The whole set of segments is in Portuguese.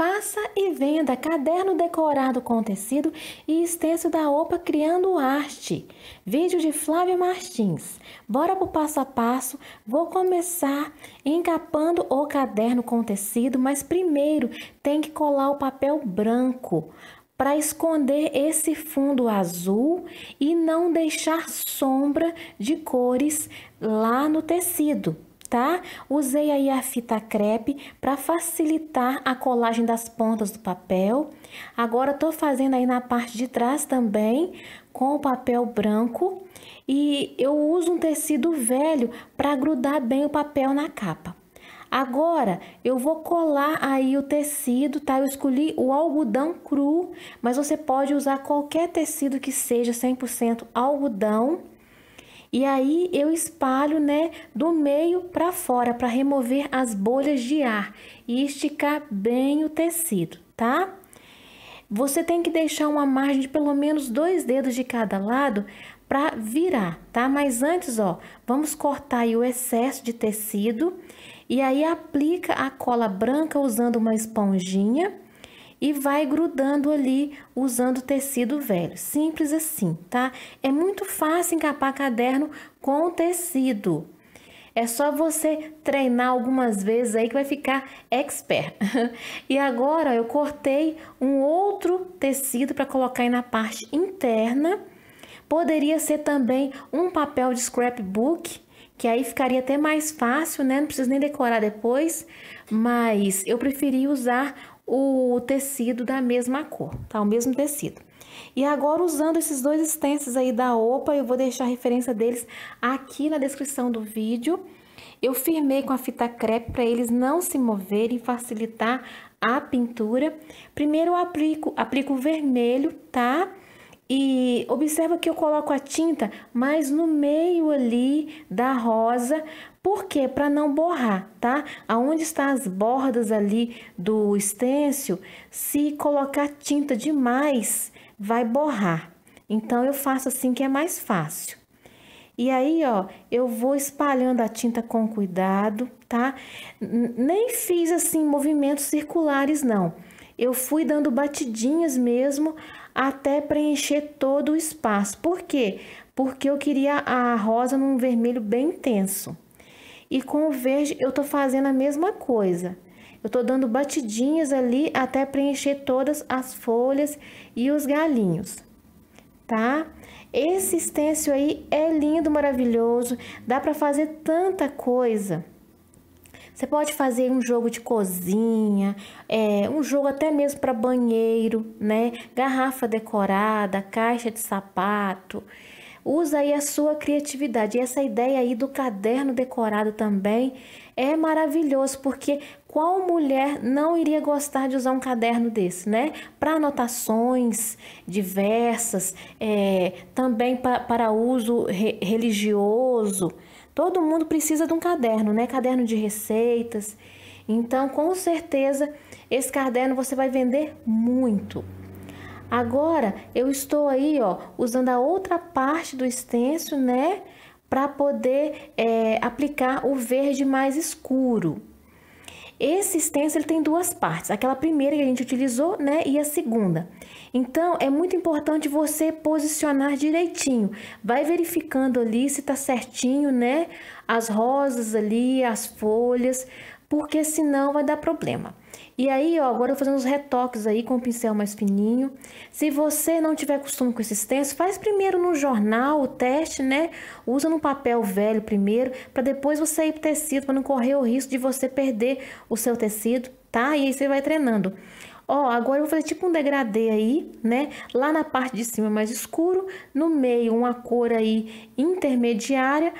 Faça e venda caderno decorado com tecido e extenso da OPA Criando Arte. Vídeo de Flávia Martins. Bora pro passo a passo. Vou começar encapando o caderno com tecido, mas primeiro tem que colar o papel branco para esconder esse fundo azul e não deixar sombra de cores lá no tecido tá? Usei aí a fita crepe para facilitar a colagem das pontas do papel. Agora tô fazendo aí na parte de trás também com o papel branco e eu uso um tecido velho para grudar bem o papel na capa. Agora, eu vou colar aí o tecido, tá? Eu escolhi o algodão cru, mas você pode usar qualquer tecido que seja 100% algodão. E aí eu espalho, né, do meio para fora para remover as bolhas de ar e esticar bem o tecido, tá? Você tem que deixar uma margem de pelo menos dois dedos de cada lado para virar, tá? Mas antes, ó, vamos cortar o excesso de tecido e aí aplica a cola branca usando uma esponjinha e vai grudando ali usando tecido velho. Simples assim, tá? É muito fácil encapar caderno com tecido. É só você treinar algumas vezes aí que vai ficar expert. e agora eu cortei um outro tecido para colocar aí na parte interna. Poderia ser também um papel de scrapbook, que aí ficaria até mais fácil, né? Não precisa nem decorar depois, mas eu preferi usar o tecido da mesma cor, tá? O mesmo tecido. E agora, usando esses dois stencils aí da OPA, eu vou deixar a referência deles aqui na descrição do vídeo. Eu firmei com a fita crepe para eles não se moverem, facilitar a pintura. Primeiro eu aplico, aplico o vermelho, tá? Tá? E observa que eu coloco a tinta mais no meio ali da rosa, porque Para não borrar, tá? Aonde está as bordas ali do estêncil, se colocar tinta demais, vai borrar. Então, eu faço assim que é mais fácil. E aí, ó, eu vou espalhando a tinta com cuidado, tá? Nem fiz assim movimentos circulares, não. Eu fui dando batidinhas mesmo até preencher todo o espaço. Por quê? Porque eu queria a rosa num vermelho bem intenso. E com o verde eu tô fazendo a mesma coisa. Eu tô dando batidinhas ali até preencher todas as folhas e os galinhos, tá? Esse stencil aí é lindo, maravilhoso, dá para fazer tanta coisa. Você pode fazer um jogo de cozinha, é, um jogo até mesmo para banheiro, né? Garrafa decorada, caixa de sapato. Usa aí a sua criatividade. E essa ideia aí do caderno decorado também é maravilhoso, porque qual mulher não iria gostar de usar um caderno desse, né? Para anotações diversas, é, também para uso re religioso. Todo mundo precisa de um caderno, né? Caderno de receitas. Então, com certeza, esse caderno você vai vender muito. Agora, eu estou aí, ó, usando a outra parte do stencil, né? Para poder é, aplicar o verde mais escuro. Esse stencil ele tem duas partes, aquela primeira que a gente utilizou, né, e a segunda. Então, é muito importante você posicionar direitinho. Vai verificando ali se tá certinho, né, as rosas ali, as folhas, porque senão vai dar problema. E aí, ó, agora eu vou fazer uns retoques aí com o pincel mais fininho. Se você não tiver costume com esses textos, faz primeiro no jornal o teste, né? Usa no papel velho primeiro, para depois você ir pro tecido, para não correr o risco de você perder o seu tecido, tá? E aí você vai treinando. Ó, agora eu vou fazer tipo um degradê aí, né? Lá na parte de cima mais escuro, no meio uma cor aí intermediária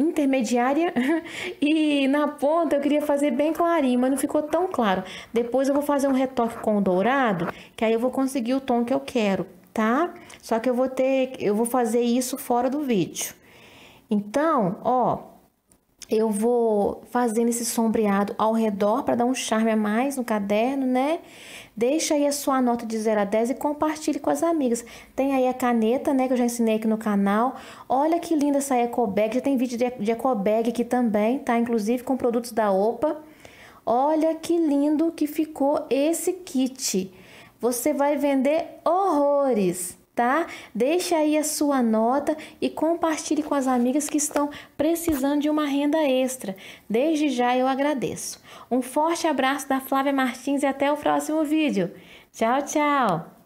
intermediária e na ponta eu queria fazer bem clarinho, mas não ficou tão claro. Depois eu vou fazer um retoque com o dourado, que aí eu vou conseguir o tom que eu quero, tá? Só que eu vou ter, eu vou fazer isso fora do vídeo. Então, ó, eu vou fazendo esse sombreado ao redor para dar um charme a mais no caderno, né? Deixa aí a sua nota de 0 a 10 e compartilhe com as amigas. Tem aí a caneta, né, que eu já ensinei aqui no canal. Olha que linda essa eco bag, já tem vídeo de eco bag aqui também, tá? Inclusive com produtos da OPA. Olha que lindo que ficou esse kit. Você vai vender horrores tá? Deixe aí a sua nota e compartilhe com as amigas que estão precisando de uma renda extra. Desde já eu agradeço. Um forte abraço da Flávia Martins e até o próximo vídeo. Tchau, tchau!